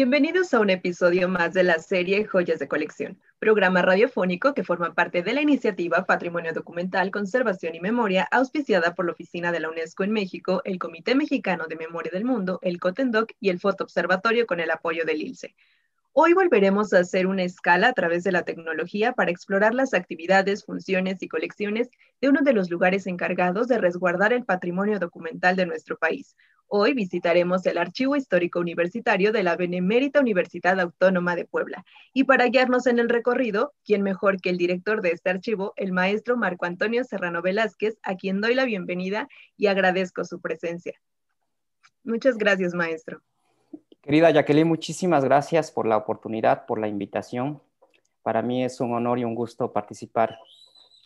Bienvenidos a un episodio más de la serie Joyas de Colección, programa radiofónico que forma parte de la iniciativa Patrimonio Documental, Conservación y Memoria, auspiciada por la Oficina de la UNESCO en México, el Comité Mexicano de Memoria del Mundo, el COTENDOC y el Foto Observatorio con el apoyo del ILCE. Hoy volveremos a hacer una escala a través de la tecnología para explorar las actividades, funciones y colecciones de uno de los lugares encargados de resguardar el patrimonio documental de nuestro país, Hoy visitaremos el Archivo Histórico Universitario de la Benemérita Universidad Autónoma de Puebla. Y para guiarnos en el recorrido, ¿quién mejor que el director de este archivo, el maestro Marco Antonio Serrano Velázquez, a quien doy la bienvenida y agradezco su presencia? Muchas gracias, maestro. Querida Jacqueline, muchísimas gracias por la oportunidad, por la invitación. Para mí es un honor y un gusto participar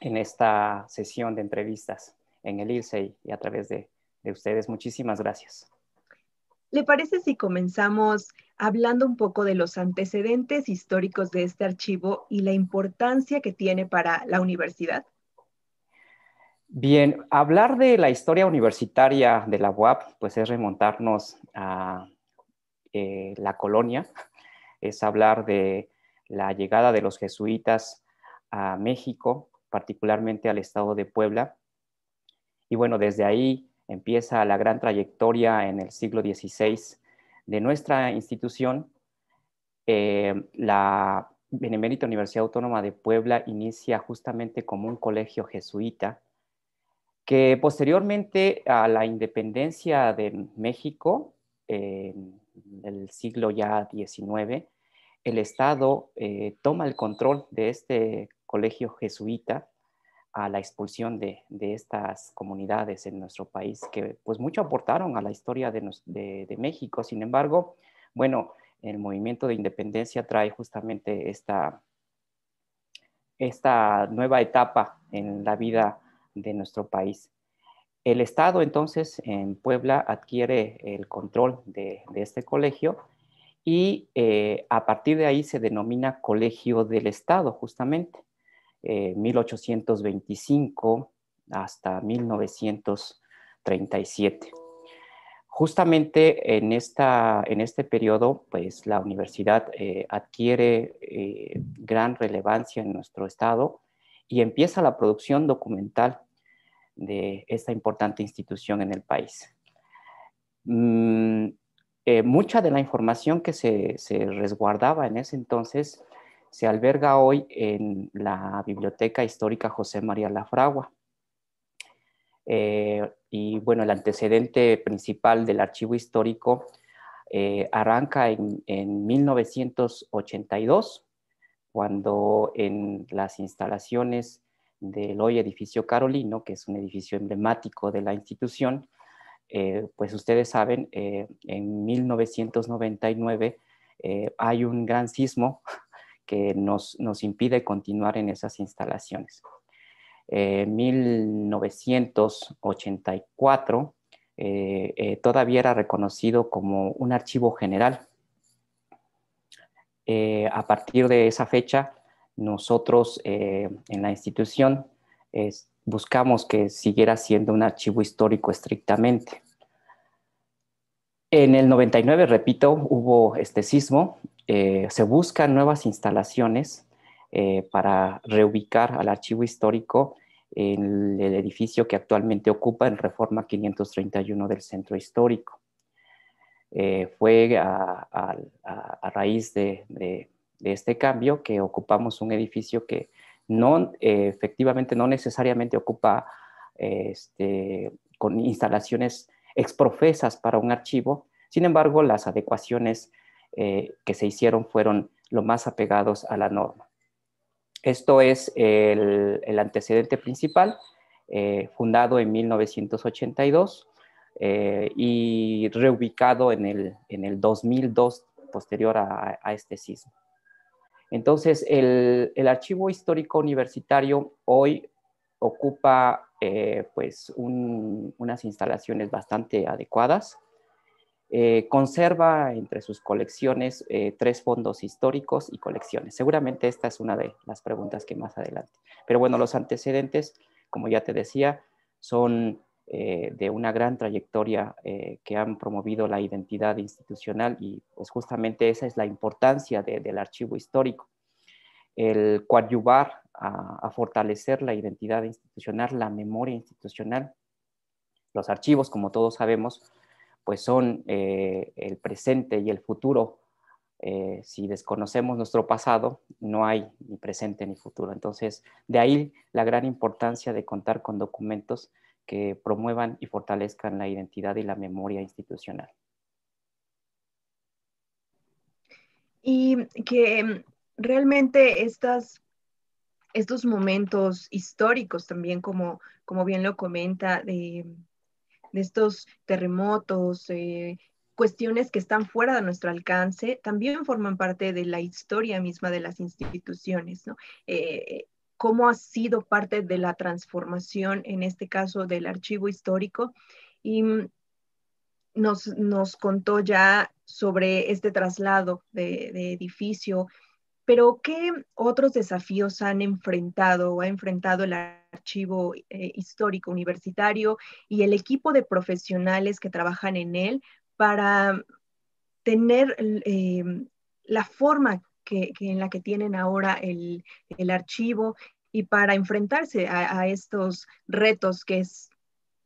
en esta sesión de entrevistas en el IRSEI e y a través de de ustedes. Muchísimas gracias. ¿Le parece si comenzamos hablando un poco de los antecedentes históricos de este archivo y la importancia que tiene para la universidad? Bien, hablar de la historia universitaria de la UAP, pues es remontarnos a eh, la colonia, es hablar de la llegada de los jesuitas a México, particularmente al estado de Puebla. Y bueno, desde ahí empieza la gran trayectoria en el siglo XVI de nuestra institución. Eh, la Benemérita Universidad Autónoma de Puebla inicia justamente como un colegio jesuita, que posteriormente a la independencia de México, en el siglo ya XIX, el Estado eh, toma el control de este colegio jesuita a la expulsión de, estas comunidades en nuestro país, que pues mucho aportaron a la historia de, México. Sin embargo, bueno, el movimiento de independencia trae justamente esta, esta nueva etapa en la vida de nuestro país. El Estado entonces en Puebla adquiere el control de, este colegio y eh, a partir de ahí se denomina Colegio del Estado justamente 1825 eh, hasta 1937. Justamente en, este periodo, pues la universidad eh, adquiere eh, gran relevancia en nuestro estado y empieza la producción documental de esta importante institución en el país. Mm, mucha de la información que se, se resguardaba en ese entonces se alberga hoy en la Biblioteca Histórica José María Lafragua. Eh, y bueno, el antecedente principal del archivo histórico eh, arranca en, 1982, cuando en las instalaciones del hoy edificio Carolino, que es un edificio emblemático de la institución, eh, pues ustedes saben, en 1999 hay un gran sismo que nos, impide continuar en esas instalaciones. Eh, en 1984 eh, eh, todavía era reconocido como un archivo general. a partir de esa fecha, nosotros en la institución buscamos que siguiera siendo un archivo histórico estrictamente. En el 99, repito, hubo este sismo eh, se buscan nuevas instalaciones eh, para reubicar al archivo histórico en el edificio que actualmente ocupa en Reforma 531 del Centro Histórico. Eh, fue a, raíz de, este cambio que ocupamos un edificio que no, efectivamente no necesariamente ocupa este, con instalaciones exprofesas para un archivo, sin embargo las adecuaciones eh, que se hicieron fueron lo más apegados a la norma. Esto es el, antecedente principal, eh, fundado en 1982 eh, y reubicado en el, en el 2002, posterior a, este sismo. Entonces, el, archivo histórico universitario hoy ocupa pues unas instalaciones bastante adecuadas. Eh, conserva entre sus colecciones eh, tres fondos históricos y colecciones. Seguramente esta es una de las preguntas que más adelante. Pero bueno, los antecedentes, como ya te decía, son eh, de una gran trayectoria que han promovido la identidad institucional y pues justamente esa es la importancia del archivo histórico. El coadyuvar a fortalecer la identidad institucional, la memoria institucional. Los archivos, como todos sabemos, pues son eh, el presente y el futuro. Eh, si desconocemos nuestro pasado, no hay ni presente ni futuro. Entonces, de ahí la gran importancia de contar con documentos que promuevan y fortalezcan la identidad y la memoria institucional. Y que realmente estos momentos históricos también, como, como bien lo comenta, de, de estos terremotos, eh, cuestiones que están fuera de nuestro alcance, también forman parte de la historia misma de las instituciones, ¿no? Eh, cómo ha sido parte de la transformación, en este caso, del archivo histórico. Y mm, nos, contó ya sobre este traslado de edificio, pero, ¿qué otros desafíos han enfrentado o ha enfrentado el archivo eh, histórico universitario y el equipo de profesionales que trabajan en él para tener em, la forma en la que tienen ahora el, archivo y para enfrentarse a, estos retos que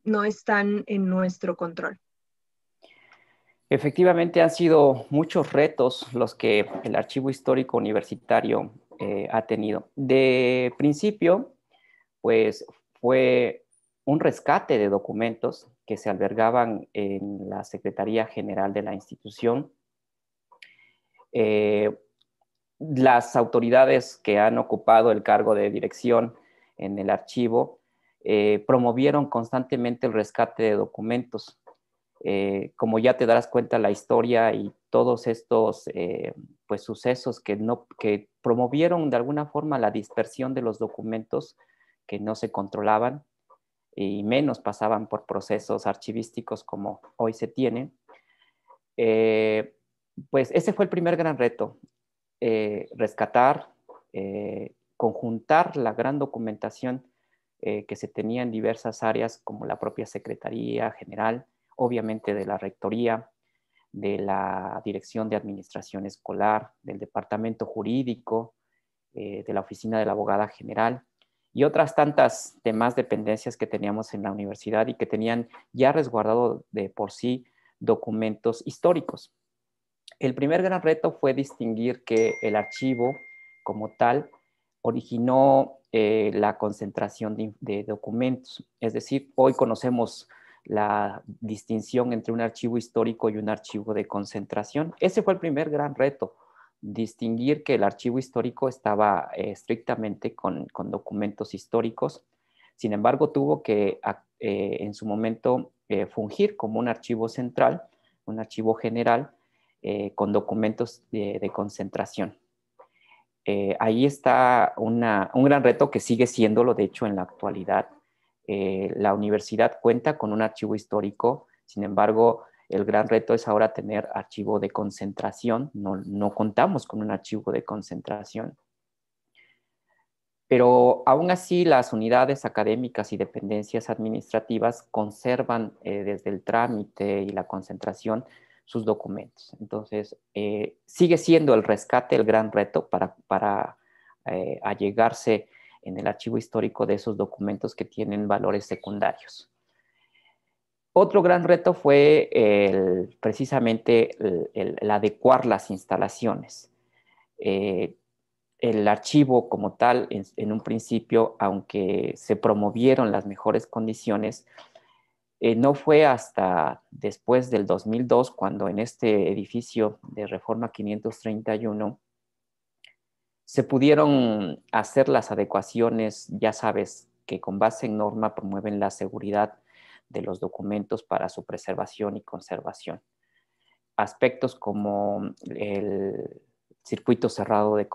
no están en nuestro control? Efectivamente, han sido muchos retos los que el Archivo Histórico Universitario eh, ha tenido. De principio, pues fue un rescate de documentos que se albergaban en la Secretaría General de la institución. Eh, las autoridades que han ocupado el cargo de dirección en el archivo eh, promovieron constantemente el rescate de documentos eh, como ya te darás cuenta, la historia y todos estos eh, pues, sucesos que, promovieron de alguna forma la dispersión de los documentos que no se controlaban y menos pasaban por procesos archivísticos como hoy se tienen. Eh, pues ese fue el primer gran reto, rescatar, conjuntar la gran documentación que se tenía en diversas áreas como la propia Secretaría General, obviamente de la Rectoría, de la Dirección de Administración Escolar, del Departamento Jurídico, eh, de la Oficina de la Abogada General y otras tantas demás dependencias que teníamos en la universidad y que tenían ya resguardado de por sí documentos históricos. El primer gran reto fue distinguir que el archivo como tal originó eh, la concentración de, documentos. Es decir, hoy conocemos la distinción entre un archivo histórico y un archivo de concentración. Ese fue el primer gran reto, distinguir que el archivo histórico estaba eh, estrictamente con, documentos históricos, sin embargo tuvo que ah, eh, en su momento eh, fungir como un archivo central, un archivo general con documentos de, concentración. ahí está un gran reto que sigue siéndolo, de hecho, en la actualidad eh, la universidad cuenta con un archivo histórico, sin embargo, el gran reto es ahora tener archivo de concentración, no, contamos con un archivo de concentración. Pero aún así las unidades académicas y dependencias administrativas conservan eh, desde el trámite y la concentración sus documentos. Entonces, eh, sigue siendo el rescate el gran reto para, para allegarse en el archivo histórico de esos documentos que tienen valores secundarios. Otro gran reto fue precisamente el, adecuar las instalaciones. Eh, el archivo como tal, en, un principio, aunque se promovieron las mejores condiciones, eh, no fue hasta después del 2002 cuando en este edificio de Reforma 531 se pudieron hacer las adecuaciones, ya sabes, que con base en norma promueven la seguridad de los documentos para su preservación y conservación. Aspectos como el circuito cerrado de,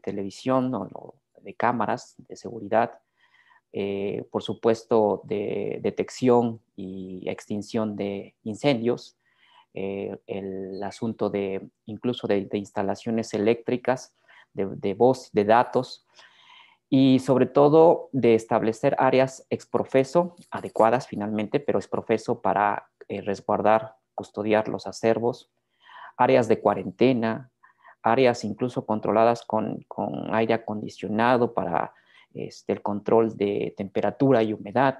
televisión o de cámaras de seguridad, eh, por supuesto, de detección y extinción de incendios, eh, el asunto de incluso de instalaciones eléctricas, de, voz, de datos, y sobre todo de establecer áreas exprofeso, adecuadas finalmente, pero exprofeso para eh, resguardar, custodiar los acervos, áreas de cuarentena, áreas incluso controladas con, aire acondicionado para este, el control de temperatura y humedad.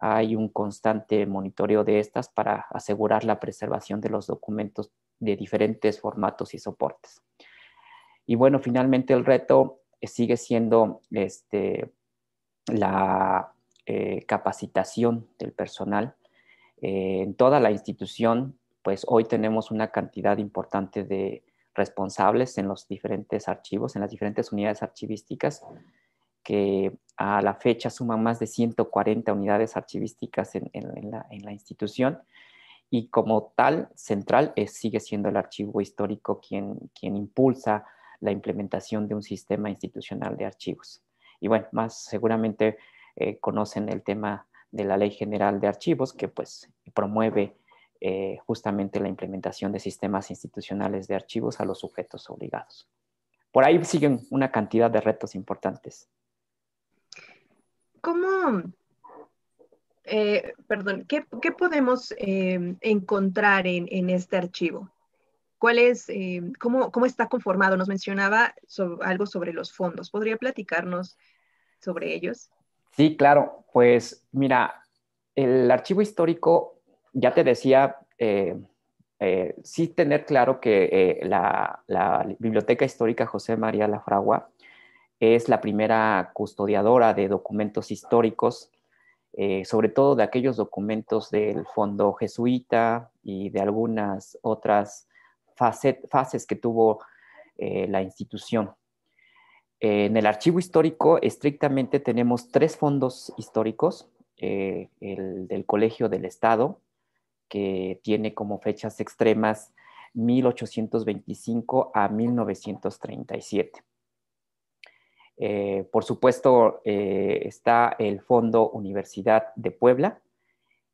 Hay un constante monitoreo de estas para asegurar la preservación de los documentos de diferentes formatos y soportes. Y bueno, finalmente el reto eh, sigue siendo este, la eh, capacitación del personal. Eh, en toda la institución, pues hoy tenemos una cantidad importante de responsables en los diferentes archivos, en las diferentes unidades archivísticas, que a la fecha suman más de 140 unidades archivísticas en, la, institución. Y como tal, central sigue siendo el archivo histórico quien impulsa la implementación de un sistema institucional de archivos. Y bueno, más seguramente eh, conocen el tema de la Ley General de Archivos que pues promueve eh, justamente la implementación de sistemas institucionales de archivos a los sujetos obligados. Por ahí siguen una cantidad de retos importantes. ¿Cómo, eh, qué, podemos encontrar en, en, este archivo? ¿Cuál es, eh, cómo, está conformado? Nos mencionaba algo sobre los fondos. ¿Podría platicarnos sobre ellos? Sí, claro. Pues mira, el archivo histórico, ya te decía, eh, eh, sí tener claro que la, Biblioteca Histórica José María Lafragua es la primera custodiadora de documentos históricos, sobre todo de aquellos documentos del fondo jesuita y de algunas otras fases que tuvo eh, la institución. Eh, en el archivo histórico, estrictamente tenemos tres fondos históricos, eh, el del Colegio del Estado, que tiene como fechas extremas 1825 a 1937. por supuesto, está el Fondo Universidad de Puebla.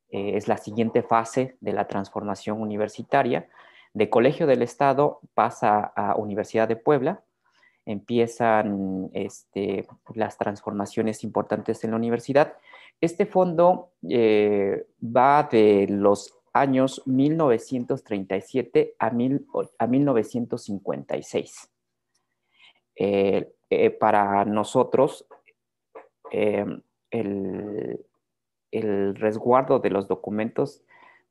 es la siguiente fase de la transformación universitaria, de Colegio del Estado pasa a Universidad de Puebla, empiezan este, las transformaciones importantes en la universidad. Este fondo eh, va de los años 1937 a, 1956. Eh, eh, para nosotros, em, el, resguardo de los documentos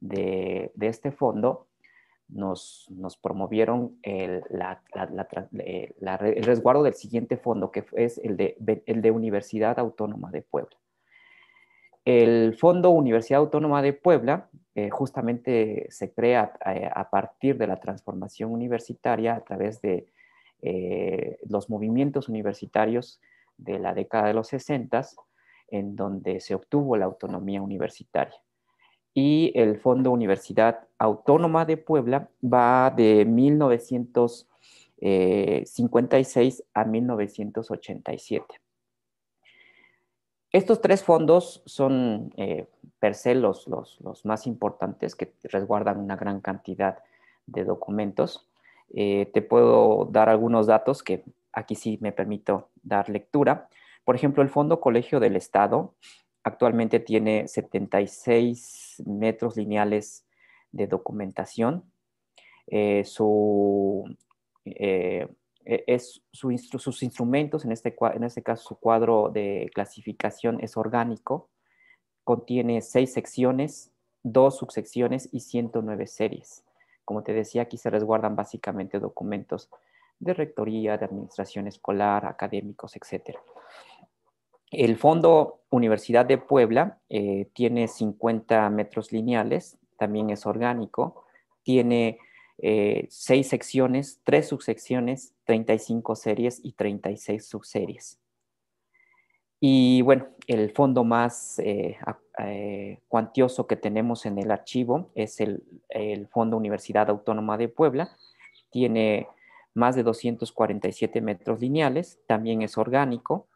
de este fondo nos, promovieron eh, el, resguardo del siguiente fondo, que es el de, Universidad Autónoma de Puebla. El Fondo Universidad Autónoma de Puebla eh, justamente se crea eh, a, partir de la transformación universitaria a través de los movimientos universitarios de la década de los 60, en donde se obtuvo la autonomía universitaria y el Fondo Universidad Autónoma de Puebla va de 1956 a 1987. Estos tres fondos son eh, per se los, los, más importantes que resguardan una gran cantidad de documentos. Eh, te puedo dar algunos datos que aquí sí me permito dar lectura. Por ejemplo, el Fondo Colegio del Estado Actualmente tiene 76 metros lineales de documentación. Eh, eh, e, sus instrumentos, en este, en este caso su cuadro de clasificación es orgánico, contiene seis secciones, dos subsecciones y 109 series. Como te decía, aquí se resguardan básicamente documentos de rectoría, de administración escolar, académicos, etcétera. El Fondo Universidad de Puebla eh, tiene 50 metros lineales, también es orgánico, tiene eh, seis secciones, tres subsecciones, 35 series y 36 subseries. Y bueno, el fondo más eh, cuantioso que tenemos en el archivo es el, el, Fondo Universidad Autónoma de Puebla. Tiene más de 247 metros lineales, también es orgánico,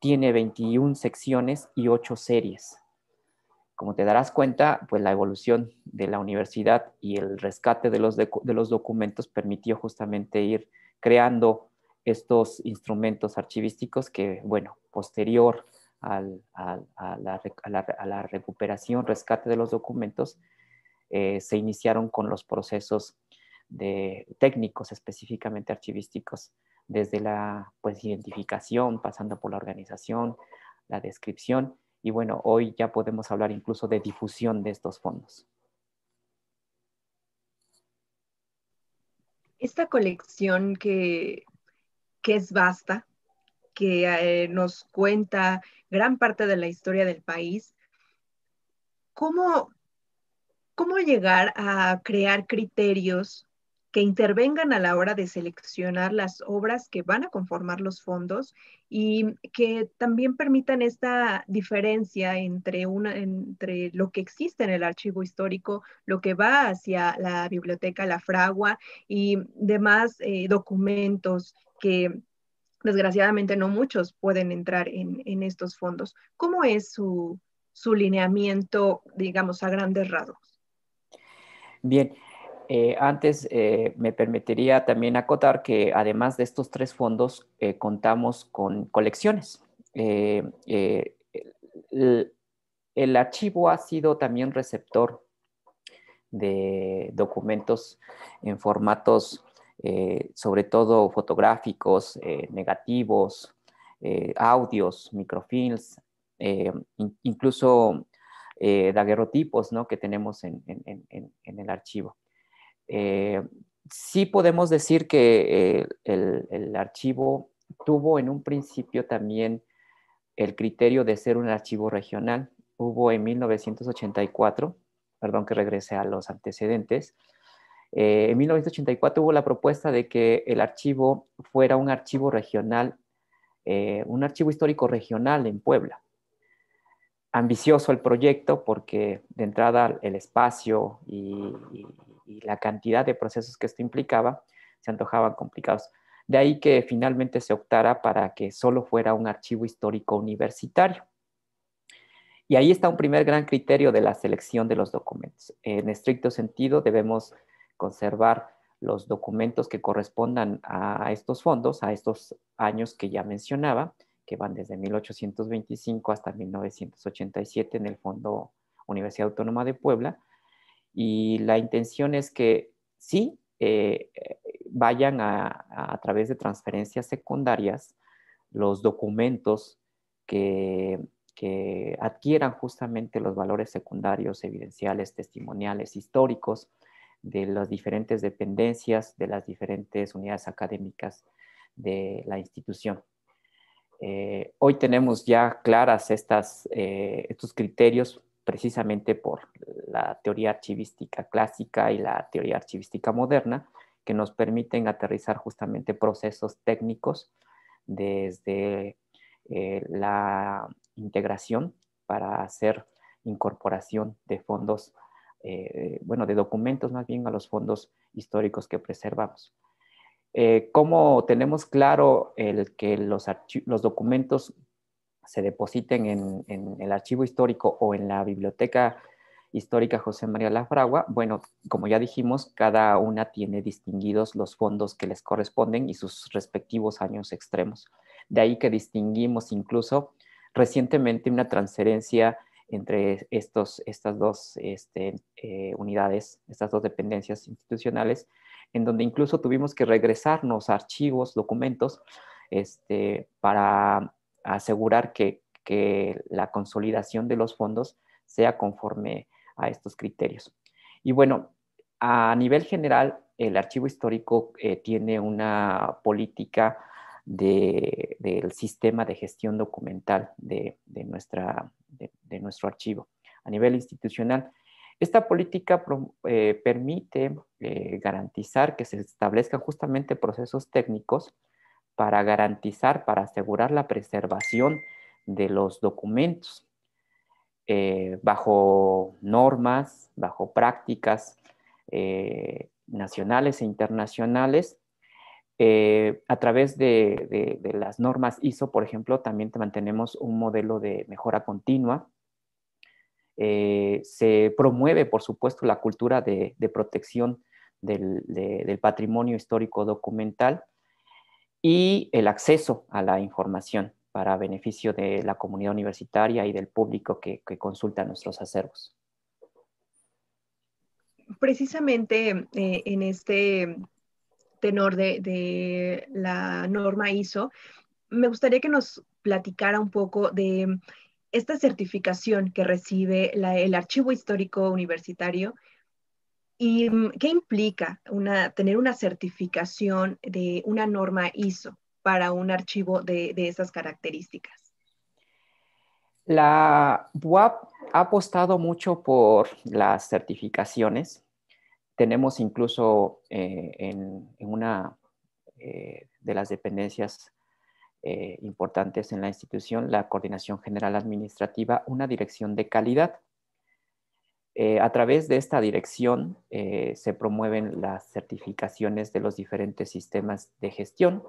tiene 21 secciones y 8 series. Como te darás cuenta, pues la evolución de la universidad y el rescate de los, documentos permitió justamente ir creando estos instrumentos archivísticos que, bueno, posterior a, la, recuperación, rescate de los documentos, eh, se iniciaron con los procesos de técnicos, específicamente archivísticos, desde la pues, identificación, pasando por la organización, la descripción, y bueno, hoy ya podemos hablar incluso de difusión de estos fondos. Esta colección que, es vasta, que eh, nos cuenta gran parte de la historia del país, ¿cómo, cómo llegar a crear criterios que intervengan a la hora de seleccionar las obras que van a conformar los fondos y que también permitan esta diferencia entre, una, entre lo que existe en el archivo histórico, lo que va hacia la biblioteca La Fragua y demás eh, documentos que desgraciadamente no muchos pueden entrar en, en estos fondos. ¿Cómo es su, su lineamiento, digamos, a grandes rasgos? Bien, eh, antes eh, me permitiría también acotar que además de estos tres fondos eh, contamos con colecciones. El, archivo ha sido también receptor de documentos en formatos sobre todo fotográficos, negativos, audios, microfilms, incluso daguerrotipos ¿no? que tenemos en el archivo. Eh, sí podemos decir que eh, el, archivo tuvo en un principio también el criterio de ser un archivo regional. Hubo en 1984, perdón que regrese a los antecedentes, eh, en 1984 hubo la propuesta de que el archivo fuera un archivo regional, un archivo histórico regional en Puebla. Ambicioso el proyecto porque de entrada el espacio y y la cantidad de procesos que esto implicaba se antojaban complicados. De ahí que finalmente se optara para que solo fuera un archivo histórico universitario. Y ahí está un primer gran criterio de la selección de los documentos. En estricto sentido, debemos conservar los documentos que correspondan a estos fondos, a estos años que ya mencionaba, que van desde 1825 hasta 1987 en el Fondo Universidad Autónoma de Puebla, y la intención es que sí eh, eh, vayan a, través de transferencias secundarias los documentos que, adquieran justamente los valores secundarios, evidenciales, testimoniales, históricos de las diferentes dependencias, de las diferentes unidades académicas de la institución. Eh, hoy tenemos ya claras estas, estos criterios precisamente por la teoría archivística clásica y la teoría archivística moderna, que nos permiten aterrizar justamente procesos técnicos desde eh, la integración para hacer incorporación de fondos, eh, bueno, de documentos más bien a los fondos históricos que preservamos. Eh, como tenemos claro el que los documentos se depositen en, el archivo histórico o en la biblioteca histórica José María Lafragua, bueno, como ya dijimos, cada una tiene distinguidos los fondos que les corresponden y sus respectivos años extremos. De ahí que distinguimos incluso recientemente una transferencia entre estos, estas dos este, eh, unidades, estas dos dependencias institucionales, en donde incluso tuvimos que regresarnos archivos, documentos, este, para asegurar que, la consolidación de los fondos sea conforme a estos criterios. Y bueno, a nivel general, el archivo histórico eh, tiene una política del sistema de gestión documental de, nuestro archivo a nivel institucional. Esta política eh, permite eh, garantizar que se establezcan justamente procesos técnicos para garantizar, para asegurar la preservación de los documentos eh, bajo normas, bajo prácticas eh, nacionales e internacionales. Eh, a través de, las normas ISO, por ejemplo, también mantenemos un modelo de mejora continua. se promueve, por supuesto, la cultura de, protección del patrimonio histórico documental y el acceso a la información para beneficio de la comunidad universitaria y del público que, consulta nuestros acervos. Precisamente eh, en este tenor de, la norma ISO, me gustaría que nos platicara un poco de esta certificación que recibe el Archivo Histórico Universitario ¿Y mm, qué implica tener una certificación de una norma ISO para un archivo de, esas características? La WAP ha apostado mucho por las certificaciones. Tenemos incluso eh, en, una eh, de las dependencias eh, importantes en la institución, la Coordinación General Administrativa, una dirección de calidad eh, a través de esta dirección eh, se promueven las certificaciones de los diferentes sistemas de gestión,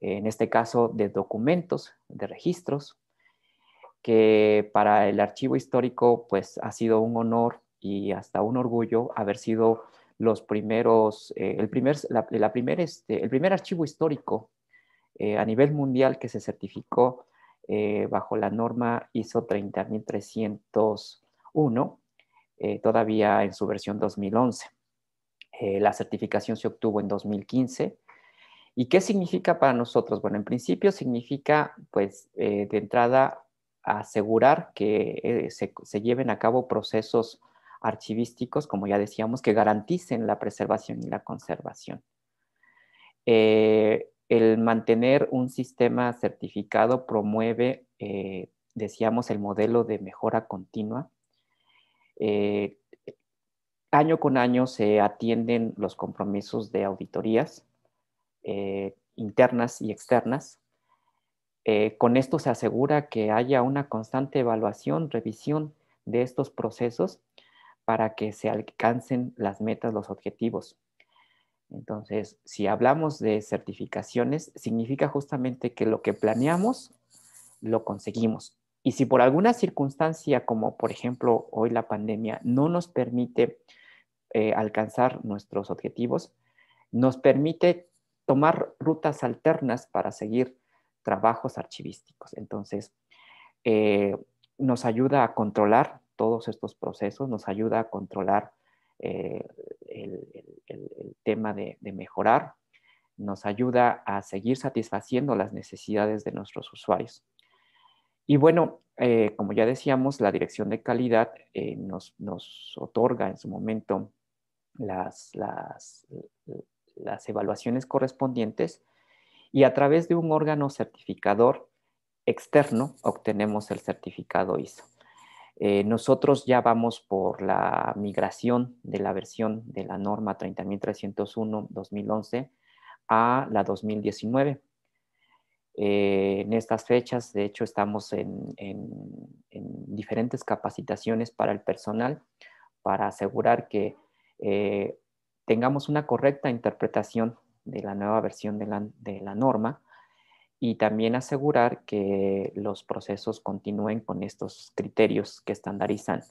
en este caso de documentos, de registros, que para el archivo histórico pues ha sido un honor y hasta un orgullo haber sido los primeros, eh, este, el, primer, archivo histórico a nivel mundial que se certificó bajo la norma ISO 30301 eh, todavía en su versión 2011. Eh, la certificación se obtuvo en 2015. ¿Y qué significa para nosotros? Bueno, en principio significa, pues, eh, de entrada, asegurar que se, lleven a cabo procesos archivísticos, como ya decíamos, que garanticen la preservación y la conservación. el mantener un sistema certificado promueve, decíamos, el modelo de mejora continua, eh, año con año se atienden los compromisos de auditorías eh, internas y externas. Eh, con esto se asegura que haya una constante evaluación, revisión de estos procesos para que se alcancen las metas, los objetivos. Entonces, si hablamos de certificaciones, significa justamente que lo que planeamos, lo conseguimos. Y si por alguna circunstancia, como por ejemplo hoy la pandemia, no nos permite eh, alcanzar nuestros objetivos, nos permite tomar rutas alternas para seguir trabajos archivísticos. Entonces, eh, nos ayuda a controlar todos estos procesos, nos ayuda a controlar eh, el, tema de, mejorar, nos ayuda a seguir satisfaciendo las necesidades de nuestros usuarios. Y bueno, eh, como ya decíamos, la dirección de calidad eh, nos, otorga en su momento las, evaluaciones correspondientes y a través de un órgano certificador externo obtenemos el certificado ISO. Eh, nosotros ya vamos por la migración de la versión de la norma 30.301-2011 a la 2019. Eh, en estas fechas, de hecho, estamos en, diferentes capacitaciones para el personal para asegurar que eh, tengamos una correcta interpretación de la nueva versión de la, norma y también asegurar que los procesos continúen con estos criterios que estandarizan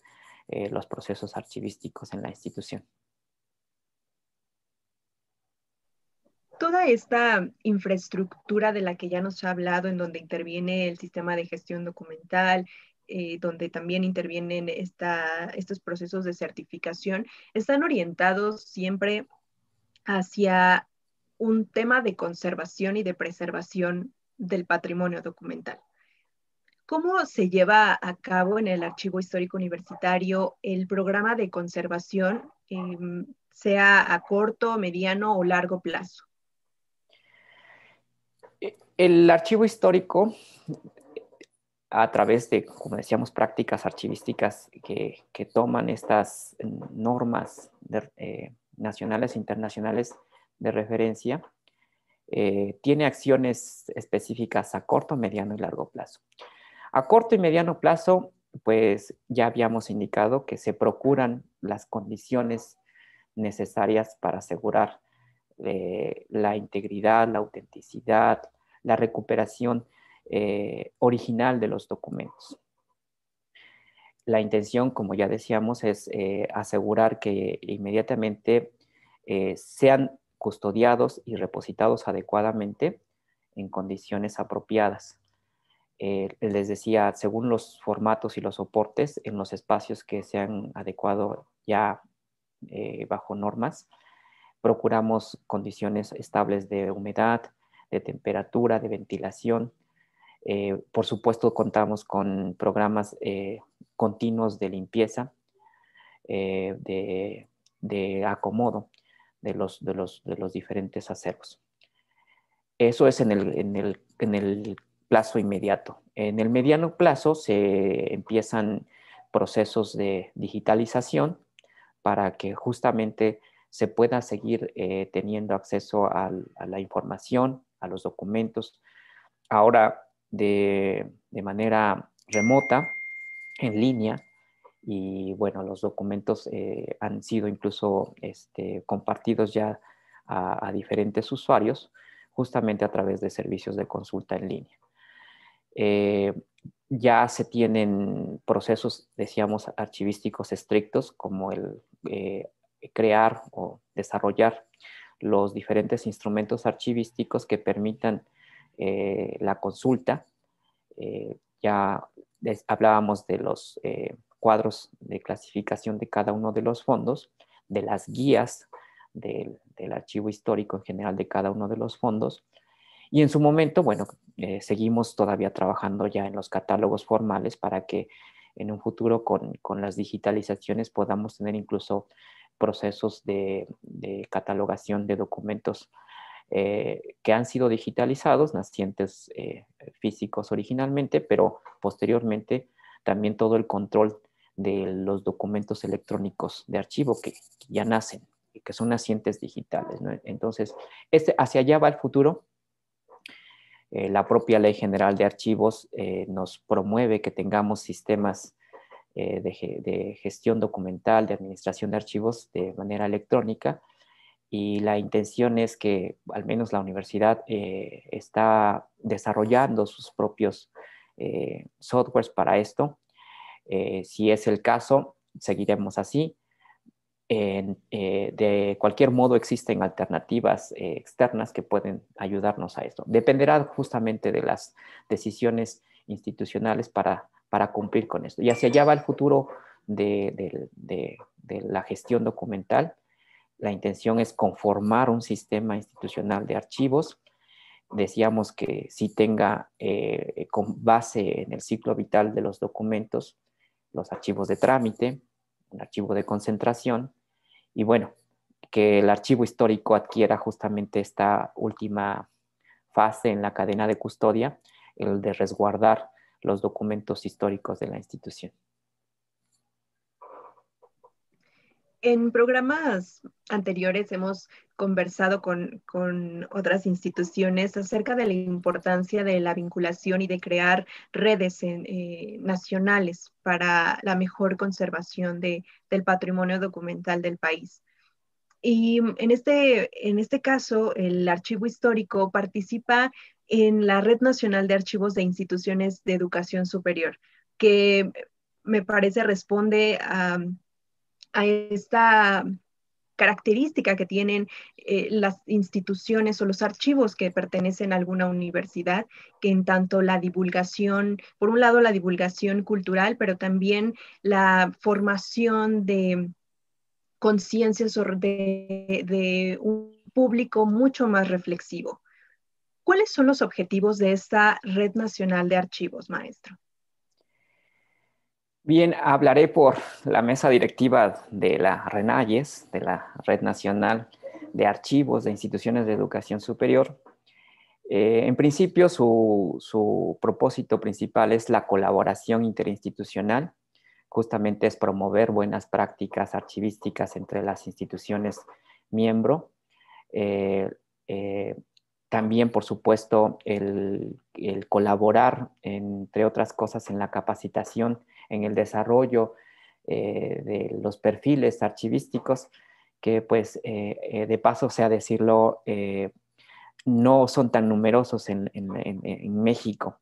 eh, los procesos archivísticos en la institución. toda esta infraestructura de la que ya nos ha hablado, en donde interviene el sistema de gestión documental, eh, donde también intervienen estos procesos de certificación, están orientados siempre hacia un tema de conservación y de preservación del patrimonio documental. ¿Cómo se lleva a cabo en el Archivo Histórico Universitario el programa de conservación, em, sea a corto, mediano o largo plazo? El archivo histórico, a través de, como decíamos, prácticas archivísticas que, toman estas normas eh, nacionales e internacionales de referencia, eh, tiene acciones específicas a corto, mediano y largo plazo. A corto y mediano plazo, pues ya habíamos indicado que se procuran las condiciones necesarias para asegurar eh, la integridad, la autenticidad, la recuperación eh, original de los documentos. La intención, como ya decíamos, es eh, asegurar que inmediatamente eh, sean custodiados y repositados adecuadamente en condiciones apropiadas. les decía, según los formatos y los soportes, en los espacios que sean adecuados ya bajo normas, procuramos condiciones estables de humedad, de temperatura, de ventilación. Eh, por supuesto, contamos con programas eh, continuos de limpieza, eh, de, acomodo de los, diferentes acervos. Eso es en el, plazo inmediato. En el mediano plazo se empiezan procesos de digitalización para que justamente se pueda seguir teniendo acceso a la información a los documentos. Ahora de, manera remota, en línea, y bueno, los documentos eh, han sido incluso este, compartidos ya a, diferentes usuarios, justamente a través de servicios de consulta en línea. Eh, ya se tienen procesos, decíamos, archivísticos estrictos, como el eh, crear o desarrollar los diferentes instrumentos archivísticos que permitan eh, la consulta. Eh, ya hablábamos de los eh, cuadros de clasificación de cada uno de los fondos, de las guías del, del, archivo histórico en general de cada uno de los fondos. Y en su momento, bueno, seguimos todavía trabajando ya en los catálogos formales para que en un futuro con, con las digitalizaciones podamos tener incluso procesos de, catalogación de documentos eh, que han sido digitalizados, nacientes eh, físicos originalmente, pero posteriormente también todo el control de los documentos electrónicos de archivo que, ya nacen, que son nacientes digitales. Entonces, este, hacia allá va el futuro. Eh, la propia Ley General de Archivos nos promueve que tengamos sistemas eh, de, gestión documental, de administración de archivos de manera electrónica. Y la intención es que al menos la universidad eh, está desarrollando sus propios eh, softwares para esto. si es el caso, seguiremos así. de cualquier modo existen alternativas externas que pueden ayudarnos a esto. Dependerá justamente de las decisiones institucionales para para cumplir con esto. Y hacia allá va el futuro de, la gestión documental. La intención es conformar un sistema institucional de archivos decíamos que si tenga eh, con base en el ciclo vital de los documentos, los archivos de trámite, un archivo de concentración, y bueno, que el archivo histórico adquiera justamente esta última fase en la cadena de custodia, el de resguardar los documentos históricos de la institución. En programas anteriores hemos conversado con, otras instituciones acerca de la importancia de la vinculación y de crear redes eh, nacionales para la mejor conservación del patrimonio documental del país. Y en este, en este caso, el archivo histórico participa en la Red Nacional de Archivos de Instituciones de Educación Superior, que me parece responde a, esta característica que tienen eh, las instituciones o los archivos que pertenecen a alguna universidad, que en tanto la divulgación, por un lado la divulgación cultural, pero también la formación de conciencias de un público mucho más reflexivo. ¿Cuáles son los objetivos de esta Red Nacional de Archivos, maestro? Bien, hablaré por la mesa directiva de la RENAYES, de la Red Nacional de Archivos de Instituciones de Educación Superior. Eh, en principio, su, propósito principal es la colaboración interinstitucional. Justamente es promover buenas prácticas archivísticas entre las instituciones miembro. Eh, eh, también, por supuesto, el, colaborar, entre otras cosas, en la capacitación, en el desarrollo eh, de los perfiles archivísticos, que pues eh, eh, de paso, sea decirlo, no son tan numerosos en, México.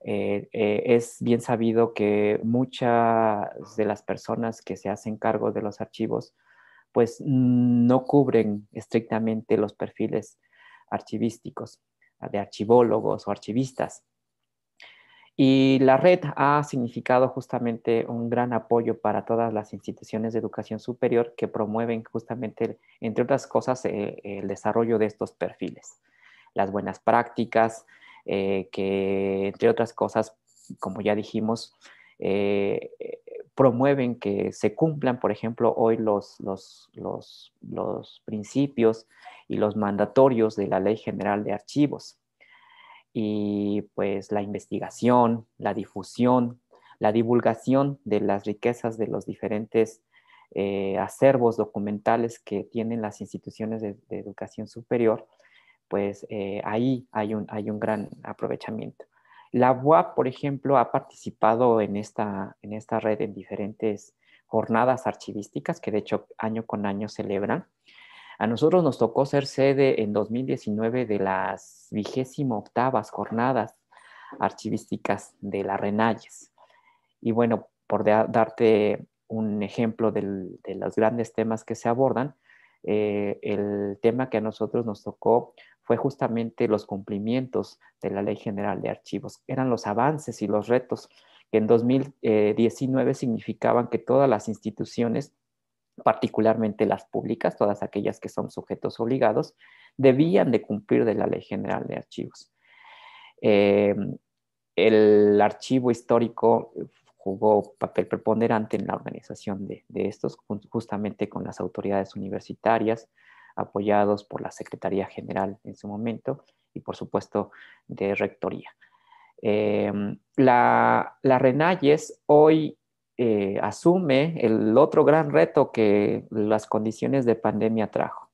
es bien sabido que muchas de las personas que se hacen cargo de los archivos, pues no cubren estrictamente los perfiles archivísticos, ah, de archivólogos o archivistas. Y la red ha significado justamente un gran apoyo para todas las instituciones de educación superior que promueven justamente, entre otras cosas, eh, el desarrollo de estos perfiles, las buenas prácticas, eh, que entre otras cosas, como ya dijimos, eh, promueven que se cumplan, por ejemplo, hoy los, principios y los mandatorios de la Ley General de Archivos. Y pues la investigación, la difusión, la divulgación de las riquezas de los diferentes eh, acervos documentales que tienen las instituciones de, educación superior, pues eh, ahí hay un gran aprovechamiento. La UAP, por ejemplo, ha participado en esta, red en diferentes jornadas archivísticas que de hecho año con año celebran. A nosotros nos tocó ser sede en 2019 de las vigésimo octavas jornadas archivísticas de la Renalles. Y bueno, por darte un ejemplo de los grandes temas que se abordan, eh, el tema que a nosotros nos tocó fue justamente los cumplimientos de la Ley General de Archivos. Eran los avances y los retos que en 2019 eh, significaban que todas las instituciones, particularmente las públicas, todas aquellas que son sujetos obligados, debían de cumplir de la Ley General de Archivos. Eh, el archivo histórico jugó papel preponderante en la organización de estos, justamente con las autoridades universitarias, apoyados por la Secretaría General en su momento y por supuesto de Rectoría. Eh, la, la, hoy eh, asume el otro gran reto que las condiciones de pandemia trajo.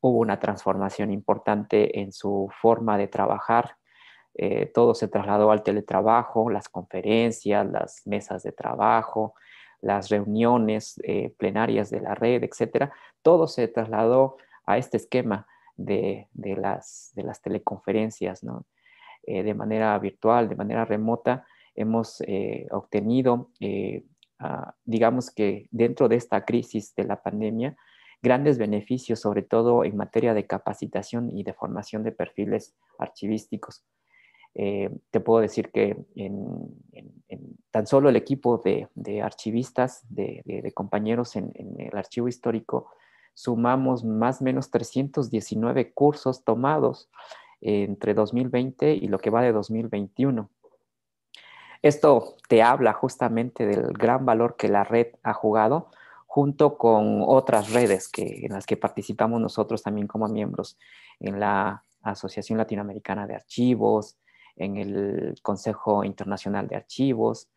Hubo una transformación importante en su forma de trabajar. Eh, todo se trasladó al teletrabajo, las conferencias, las mesas de trabajo, las reuniones eh, plenarias de la red, etcétera, todo se trasladó a este esquema de, las, teleconferencias, eh, de manera virtual, de manera remota, hemos eh, obtenido, digamos que dentro de esta crisis de la pandemia, grandes beneficios, sobre todo en materia de capacitación y de formación de perfiles archivísticos. Eh, te puedo decir que en, tan solo el equipo de, archivistas, de, compañeros en, el archivo histórico, sumamos más o menos 319 cursos tomados eh, entre 2020 y lo que va de 2021. Esto te habla justamente del gran valor que la red ha jugado junto con otras redes en las que participamos nosotros también como miembros en la Asociación Latinoamericana de Archivos, en el Consejo Internacional de Archivos,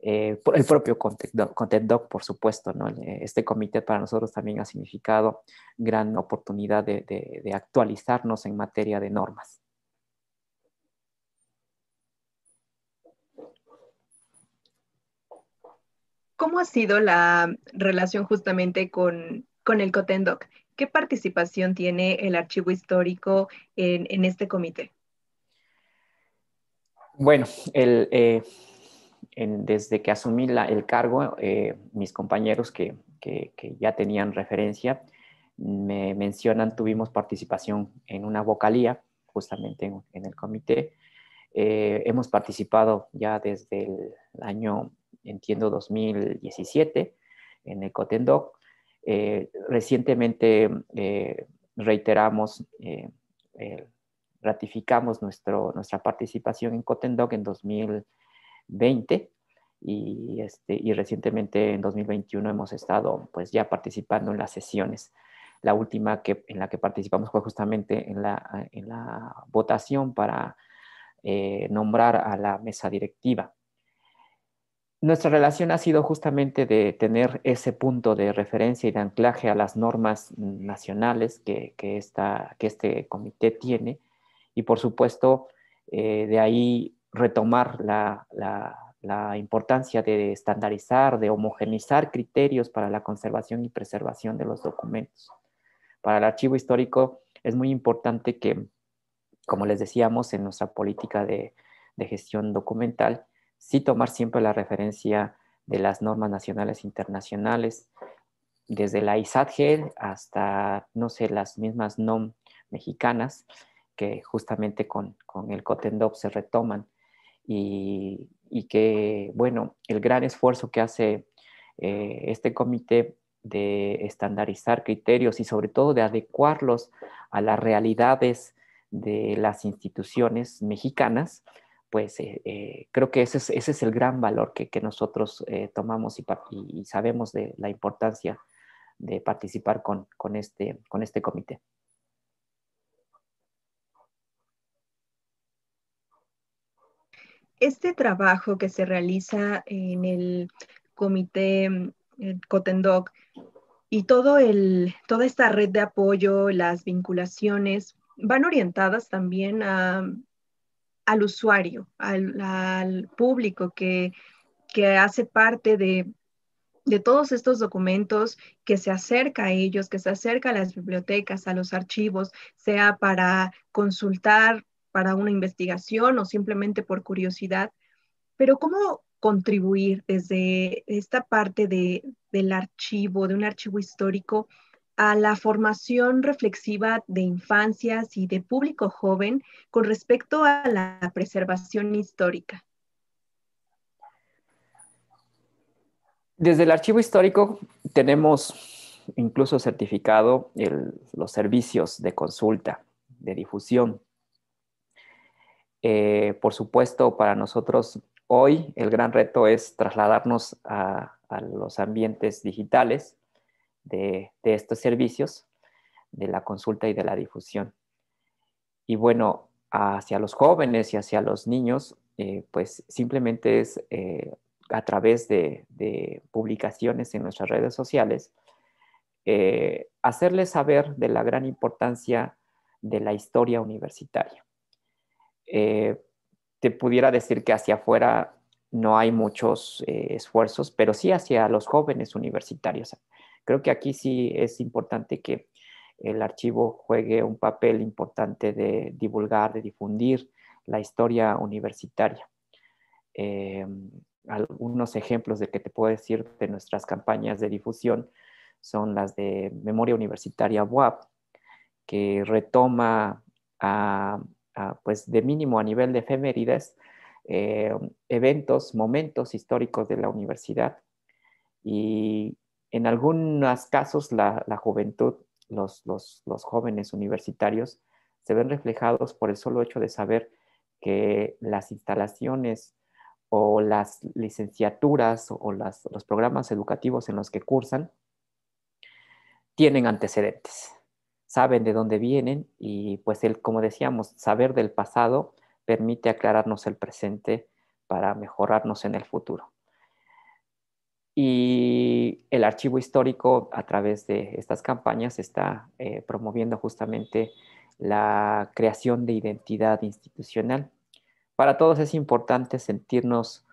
eh, por el propio ContentDoc, por supuesto. Eh, este comité para nosotros también ha significado gran oportunidad de, actualizarnos en materia de normas. ¿Cómo ha sido la relación justamente con, el COTENDOC? ¿Qué participación tiene el archivo histórico en este comité? Bueno, eh, desde que asumí el cargo, eh, mis compañeros que, ya tenían referencia me mencionan, tuvimos participación en una vocalía, justamente en, el comité. Eh, hemos participado ya desde el año, entiendo, 2017 en el Cotendoc. recientemente reiteramos el ratificamos nuestra participación en Cotendoc en 2020 este, y, recientemente en 2021 hemos estado pues, ya participando en las sesiones. La última en la que participamos fue justamente en la, votación para eh, nombrar a la mesa directiva. Nuestra relación ha sido justamente de tener ese punto de referencia y de anclaje a las normas nacionales que este comité tiene y por supuesto eh, de ahí retomar la, importancia de estandarizar, de homogenizar criterios para la conservación y preservación de los documentos. Para el archivo histórico es muy importante que, como les decíamos en nuestra política de, gestión documental, sí tomar siempre la referencia de las normas nacionales e internacionales, desde la ISADG e hasta, no sé, las mismas NOM mexicanas, que justamente con, con el Cotendop se retoman y, que, bueno, el gran esfuerzo que hace eh, este comité de estandarizar criterios y sobre todo de adecuarlos a las realidades de las instituciones mexicanas, pues eh, eh, creo que ese es, el gran valor que, nosotros tomamos y, y, sabemos de la importancia de participar con, este, con este comité. Este trabajo que se realiza en el comité mm, Cotendoc y todo el, toda esta red de apoyo, las vinculaciones, van orientadas también al usuario, al, público que, hace parte de, de todos estos documentos, que se acerca a ellos, que se acerca a las bibliotecas, a los archivos, sea para consultar para una investigación o simplemente por curiosidad, pero ¿cómo contribuir desde esta parte del archivo, de un archivo histórico, a la formación reflexiva de infancias y de público joven con respecto a la preservación histórica? Desde el archivo histórico tenemos incluso certificado los servicios de consulta, de difusión eh, por supuesto, para nosotros hoy el gran reto es trasladarnos a, los ambientes digitales de, estos servicios, de la consulta y de la difusión. Y bueno, hacia los jóvenes y hacia los niños, eh, pues simplemente es eh, a través de, publicaciones en nuestras redes sociales, hacerles saber de la gran importancia de la historia universitaria eh, te pudiera decir que hacia afuera no hay muchos eh, esfuerzos, pero sí hacia los jóvenes universitarios. Creo que aquí sí es importante que el archivo juegue un papel importante de divulgar, de difundir la historia universitaria. Eh, algunos ejemplos de que te puedo decir de nuestras campañas de difusión son las de Memoria Universitaria WAP, que retoma a pues de mínimo a nivel de efemérides, eh, eventos, momentos históricos de la universidad. Y en algunos casos la, juventud, los, jóvenes universitarios, se ven reflejados por el solo hecho de saber que las instalaciones o las licenciaturas o los programas educativos en los que cursan tienen antecedentes saben de dónde vienen y pues el, como decíamos, saber del pasado permite aclararnos el presente para mejorarnos en el futuro. Y el archivo histórico a través de estas campañas está eh, promoviendo justamente la creación de identidad institucional. Para todos es importante sentirnos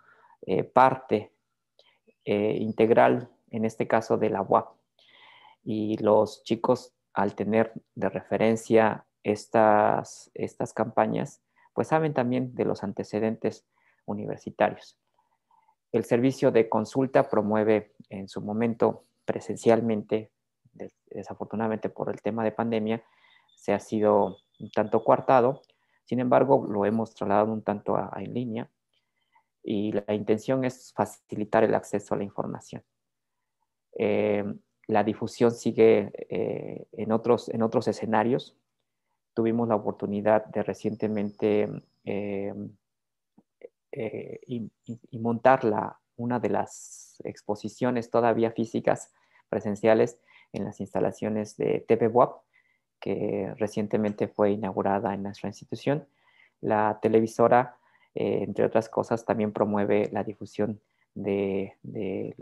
eh, parte eh, integral, en este caso de la UAP. Y los chicos al tener de referencia estas, estas campañas, pues saben también de los antecedentes universitarios. El servicio de consulta promueve en su momento presencialmente, desafortunadamente por el tema de pandemia, se ha sido un tanto coartado, sin embargo lo hemos trasladado un tanto a, en línea y la intención es facilitar el acceso a la información. Eh, la difusión sigue eh, en, otros, escenarios. Tuvimos la oportunidad de recientemente eh, eh, montar una de las exposiciones todavía físicas presenciales en las instalaciones de TVWAP, que recientemente fue inaugurada en nuestra institución. La televisora, entre otras cosas, también promueve la difusión de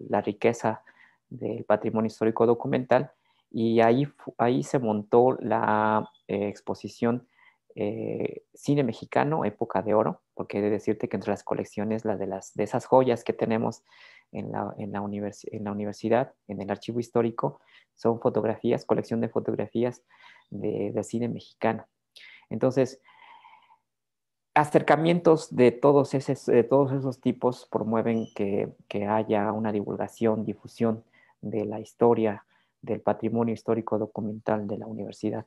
la riqueza del patrimonio histórico documental y ahí, ahí se montó la eh, exposición eh, Cine Mexicano, Época de Oro, porque he de decirte que entre las colecciones, las de, las, de esas joyas que tenemos en la, en la universidad, en el archivo histórico, son fotografías, colección de fotografías de, cine mexicano. Entonces, acercamientos de todos, esos, todos esos tipos promueven que, que, haya una divulgación, difusión de la historia del patrimonio histórico documental de la universidad.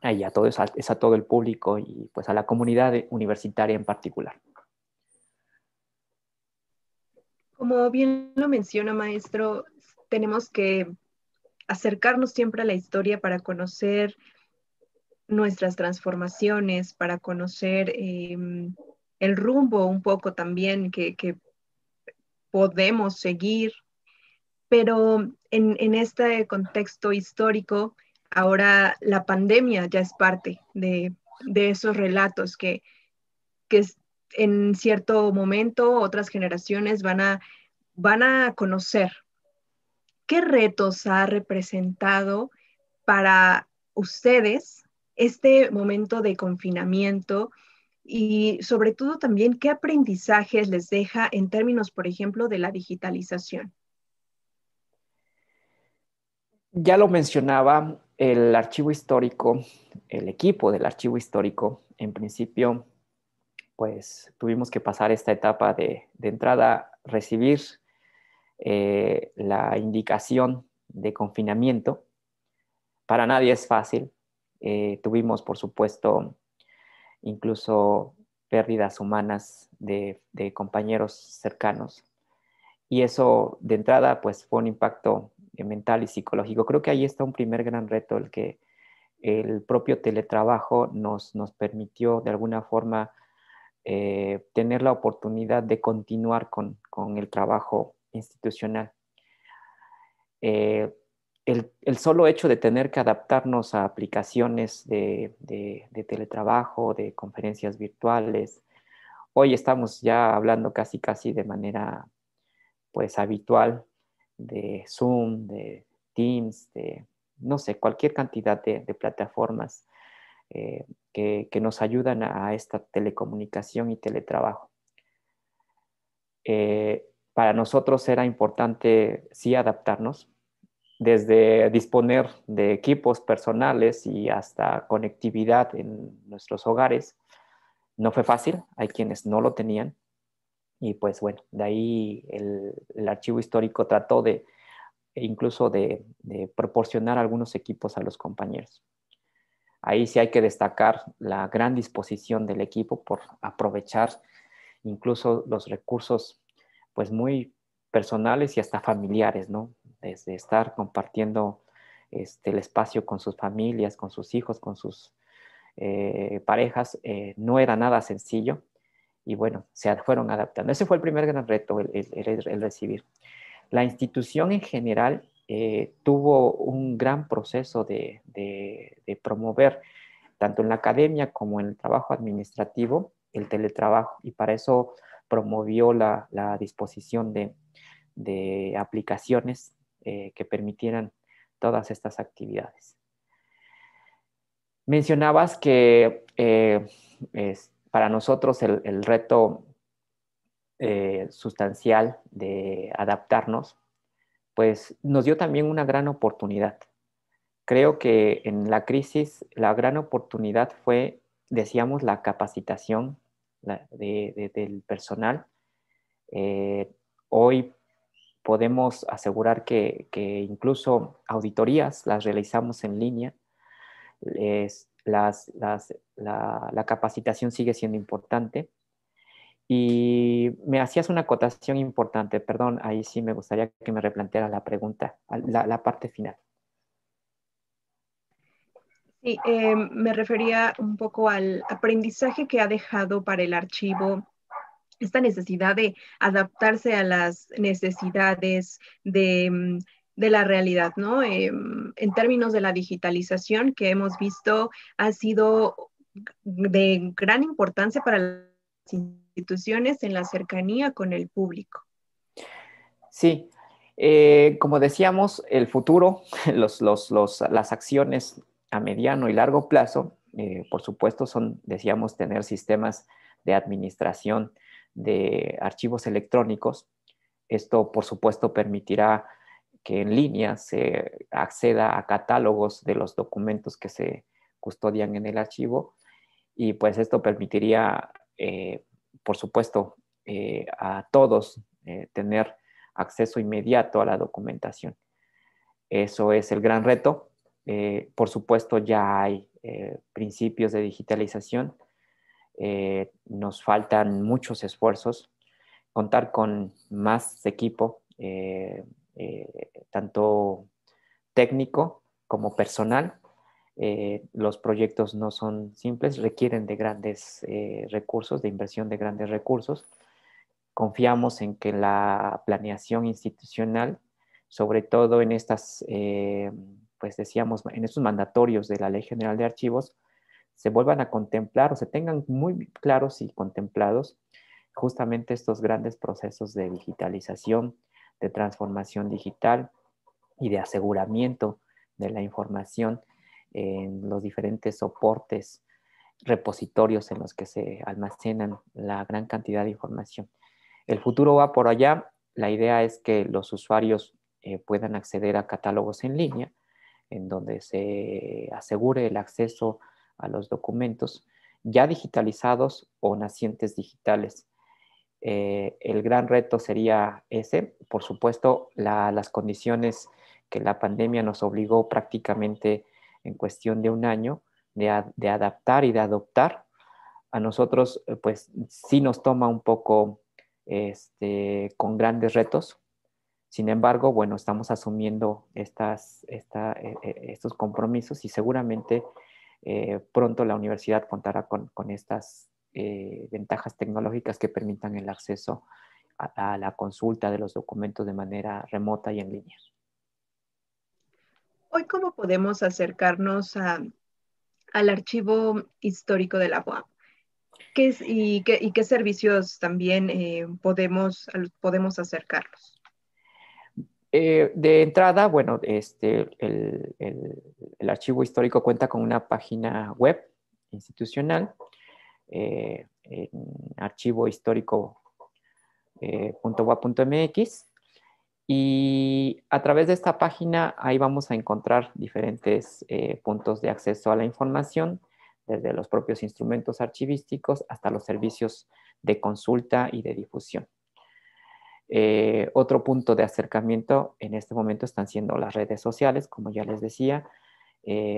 ahí a todo, es, a, todo el público y pues a la comunidad universitaria en particular. Como bien lo menciona, maestro, tenemos que acercarnos siempre a la historia para conocer nuestras transformaciones, para conocer em, el rumbo un poco también que podemos seguir pero en, este contexto histórico, ahora la pandemia ya es parte de, esos relatos que, en cierto momento otras generaciones van a conocer. ¿Qué retos ha representado para ustedes este momento de confinamiento y sobre todo también qué aprendizajes les deja en términos, por ejemplo, de la digitalización? ya lo mencionaba, el archivo histórico, el equipo del archivo histórico, en principio, pues tuvimos que pasar esta etapa de, entrada, recibir eh, la indicación de confinamiento. Para nadie es fácil. Eh, tuvimos, por supuesto, incluso pérdidas humanas de, de compañeros cercanos. Y eso de entrada, pues fue un impacto eh, mental y psicológico. Creo que ahí está un primer gran reto, el que el propio teletrabajo nos, nos permitió de alguna forma eh, tener la oportunidad de continuar con, el trabajo institucional. Eh, el, el, solo hecho de tener que adaptarnos a aplicaciones de, de, de teletrabajo, de conferencias virtuales, hoy estamos ya hablando casi casi de manera pues habitual de Zoom, de Teams, de no sé, cualquier cantidad de, plataformas eh, que, nos ayudan a esta telecomunicación y teletrabajo. Eh, para nosotros era importante sí adaptarnos, desde disponer de equipos personales y hasta conectividad en nuestros hogares. No fue fácil, hay quienes no lo tenían, y pues bueno, de ahí el, archivo histórico trató de e incluso de, proporcionar algunos equipos a los compañeros. Ahí sí hay que destacar la gran disposición del equipo por aprovechar incluso los recursos pues muy personales y hasta familiares, ¿no? Desde estar compartiendo este, el espacio con sus familias, con sus hijos, con sus eh, parejas, eh, no era nada sencillo y bueno, se fueron adaptando. Ese fue el primer gran reto, el, recibir. La institución en general eh, tuvo un gran proceso de, promover, tanto en la academia como en el trabajo administrativo, el teletrabajo, y para eso promovió la, disposición de, aplicaciones eh, que permitieran todas estas actividades. Mencionabas que eh, para nosotros el, reto eh, sustancial de adaptarnos, pues nos dio también una gran oportunidad. Creo que en la crisis la gran oportunidad fue, decíamos, la capacitación del personal. Eh, hoy podemos asegurar que, incluso auditorías las realizamos en línea la, capacitación sigue siendo importante. Y me hacías una acotación importante, perdón, ahí sí me gustaría que me replanteara la pregunta, la, parte final. Sí, eh, me refería un poco al aprendizaje que ha dejado para el archivo esta necesidad de adaptarse a las necesidades de mm, de la realidad, ¿no? Em, en términos de la digitalización que hemos visto ha sido de gran importancia para las instituciones en la cercanía con el público. Sí, eh, como decíamos, el futuro, las acciones a mediano y largo plazo, eh, por supuesto, son, decíamos, tener sistemas de administración de archivos electrónicos. Esto, por supuesto, permitirá que en línea se acceda a catálogos de los documentos que se custodian en el archivo y pues esto permitiría, eh, por supuesto, eh, a todos eh, tener acceso inmediato a la documentación. Eso es el gran reto. por supuesto, ya hay principios de digitalización. nos faltan muchos esfuerzos. Contar con más equipo eh, tanto técnico como personal. Eh, los proyectos no son simples, requieren de grandes eh, recursos, de inversión de grandes recursos. Confiamos en que la planeación institucional, sobre todo en estas, pues decíamos, en estos mandatorios de la Ley General de Archivos, se vuelvan a contemplar o se tengan muy claros y contemplados justamente estos grandes procesos de digitalización, de transformación digital y de aseguramiento de la información en los diferentes soportes, repositorios en los que se almacenan la gran cantidad de información. El futuro va por allá. La idea es que los usuarios eh, puedan acceder a catálogos en línea, en donde se asegure el acceso a los documentos ya digitalizados o nacientes digitales eh, el gran reto sería ese. Por supuesto, las condiciones que la pandemia nos obligó prácticamente en cuestión de un año de, adaptar y de adoptar, a nosotros eh, pues sí nos toma un poco este, con grandes retos. Sin embargo, bueno, estamos asumiendo e, e, estos compromisos y seguramente eh, pronto la universidad contará con estas eh, ventajas tecnológicas que permitan el acceso a, la consulta de los documentos de manera remota y en línea. Hoy, ¿cómo podemos acercarnos al archivo histórico de la UAM? ¿Qué y, qué, servicios también eh, podemos, podemos acercarnos? Eh, de entrada, bueno, este, el, el, el, archivo histórico cuenta con una página web institucional eh, archivo histórico eh, y a través de esta página ahí vamos a encontrar diferentes eh, puntos de acceso a la información, desde los propios instrumentos archivísticos hasta los servicios de consulta y de difusión. otro punto de acercamiento en este momento están siendo las redes sociales, como ya les decía,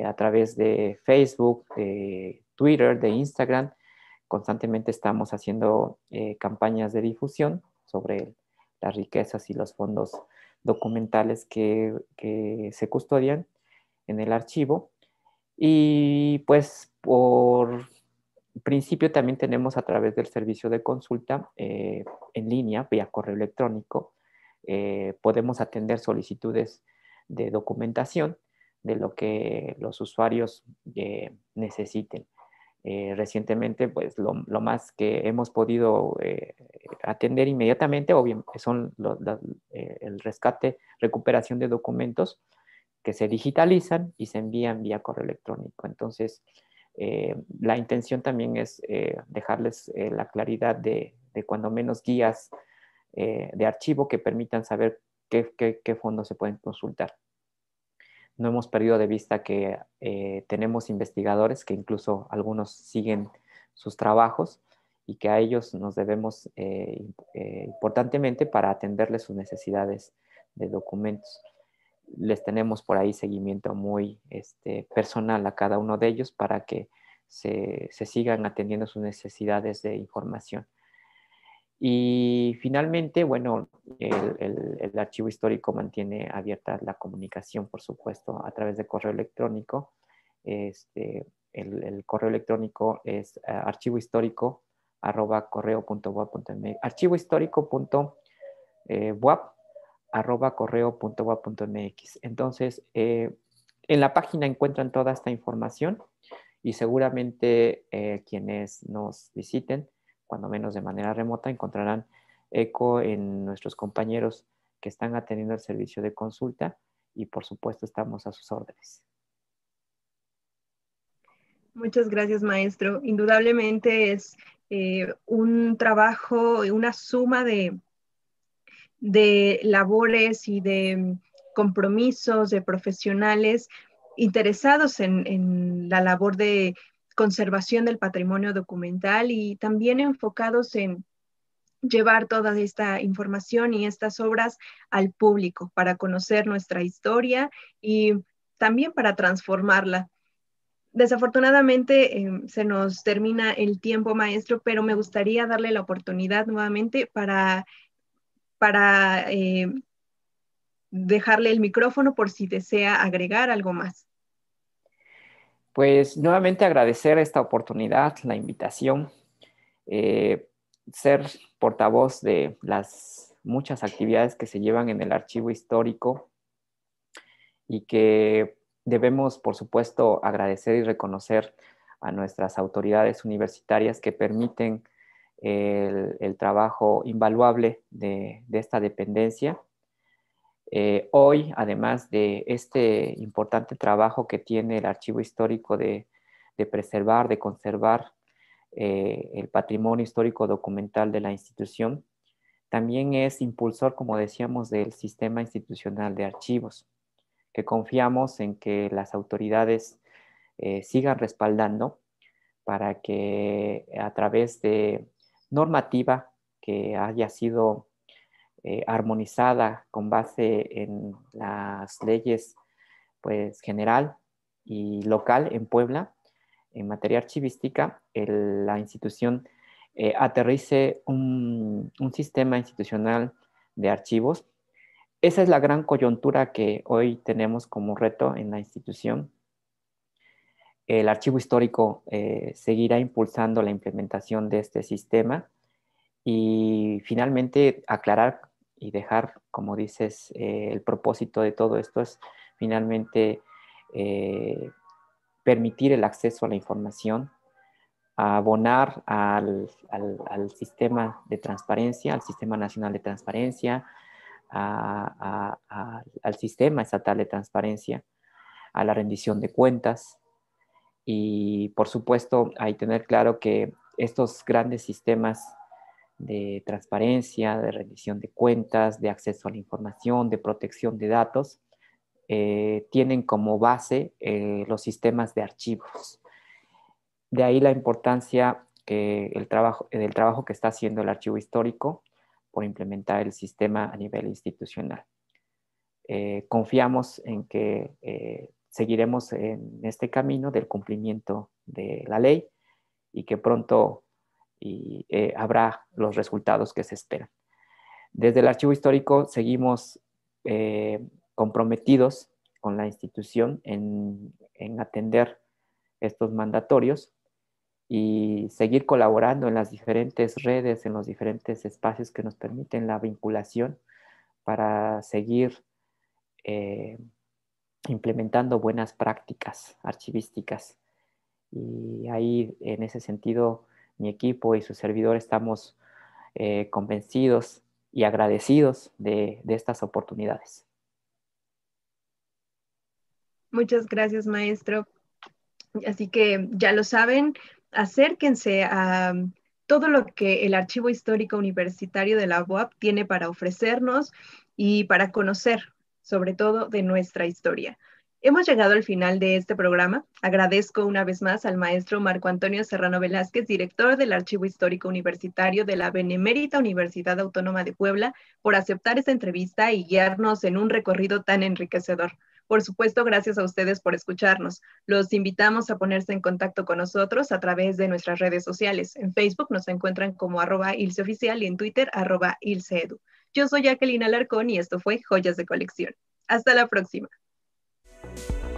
a través de Facebook, de Twitter, de Instagram, constantemente estamos haciendo eh, campañas de difusión sobre las riquezas y los fondos documentales que, se custodian en el archivo. Y pues por principio también tenemos a través del servicio de consulta eh, en línea, vía correo electrónico, eh, podemos atender solicitudes de documentación de lo que los usuarios necesiten. Eh, recientemente, pues lo, más que hemos podido eh, atender inmediatamente son eh, el rescate, recuperación de documentos que se digitalizan y se envían vía correo electrónico. Entonces, la intención también es dejarles la claridad de, cuando menos guías de archivo que permitan saber qué, qué fondos se pueden consultar no hemos perdido de vista que eh, tenemos investigadores que incluso algunos siguen sus trabajos y que a ellos nos debemos eh, eh, importantemente para atenderles sus necesidades de documentos. Les tenemos por ahí seguimiento muy este, personal a cada uno de ellos para que se sigan atendiendo sus necesidades de información. Y finalmente, bueno, el, archivo histórico mantiene abierta la comunicación, por supuesto, a través de correo electrónico. Este, el, correo electrónico es eh, archivo correo eh, correo Entonces, eh, en la página encuentran toda esta información y seguramente quienes nos visiten cuando menos de manera remota, encontrarán eco en nuestros compañeros que están atendiendo el servicio de consulta y por supuesto estamos a sus órdenes. Muchas gracias, maestro. Indudablemente es eh, un trabajo, una suma de, de labores y de compromisos de profesionales interesados en la labor de conservación del patrimonio documental y también enfocados en llevar toda esta información y estas obras al público para conocer nuestra historia y también para transformarla. Desafortunadamente em, se nos termina el tiempo, maestro, pero me gustaría darle la oportunidad nuevamente para, para eh, dejarle el micrófono por si desea agregar algo más pues nuevamente agradecer esta oportunidad, la invitación, eh, ser portavoz de las muchas actividades que se llevan en el archivo histórico y que debemos, por supuesto, agradecer y reconocer a nuestras autoridades universitarias que permiten el, trabajo invaluable de esta dependencia eh, hoy, además de este importante trabajo que tiene el archivo histórico de, preservar, de conservar eh, el patrimonio histórico documental de la institución, también es impulsor, como decíamos, del sistema institucional de archivos, que confiamos en que las autoridades eh, sigan respaldando para que a través de normativa que haya sido eh, armonizada con base en las leyes pues, general y local en Puebla, en materia archivística, la institución eh, aterrice un, sistema institucional de archivos. Esa es la gran coyuntura que hoy tenemos como reto en la institución, el archivo histórico eh, seguirá impulsando la implementación de este sistema y finalmente aclarar y dejar, como dices, eh, el propósito de todo esto es finalmente eh, permitir el acceso a la información, abonar al, al, sistema de transparencia, al Sistema Nacional de Transparencia, al Sistema Estatal de Transparencia, a la rendición de cuentas. Y por supuesto, hay tener claro que estos grandes sistemas de transparencia, de rendición de cuentas, de acceso a la información, de protección de datos, eh, tienen como base eh, los sistemas de archivos. De ahí la importancia que el trabajo, del trabajo que está haciendo el archivo histórico por implementar el sistema a nivel institucional. Eh, confiamos en que seguiremos en este camino del cumplimiento de la ley y que pronto y eh, habrá los resultados que se esperan. Desde el archivo histórico seguimos eh, comprometidos con la institución en, atender estos mandatorios y seguir colaborando en las diferentes redes, en los diferentes espacios que nos permiten la vinculación para seguir eh, implementando buenas prácticas archivísticas. Y ahí, en ese sentido, mi equipo y su servidor estamos eh, convencidos y agradecidos de, de estas oportunidades. Muchas gracias, maestro. Así que ya lo saben, acérquense a todo lo que el Archivo Histórico Universitario de la UAP tiene para ofrecernos y para conocer, sobre todo, de nuestra historia. Hemos llegado al final de este programa. Agradezco una vez más al maestro Marco Antonio Serrano Velázquez, director del Archivo Histórico Universitario de la Benemérita Universidad Autónoma de Puebla, por aceptar esta entrevista y guiarnos en un recorrido tan enriquecedor. Por supuesto, gracias a ustedes por escucharnos. Los invitamos a ponerse en contacto con nosotros a través de nuestras redes sociales. En Facebook nos encuentran como arroba ilseoficial y en Twitter arroba Yo soy Jacqueline Alarcón y esto fue Joyas de Colección. Hasta la próxima. Bye.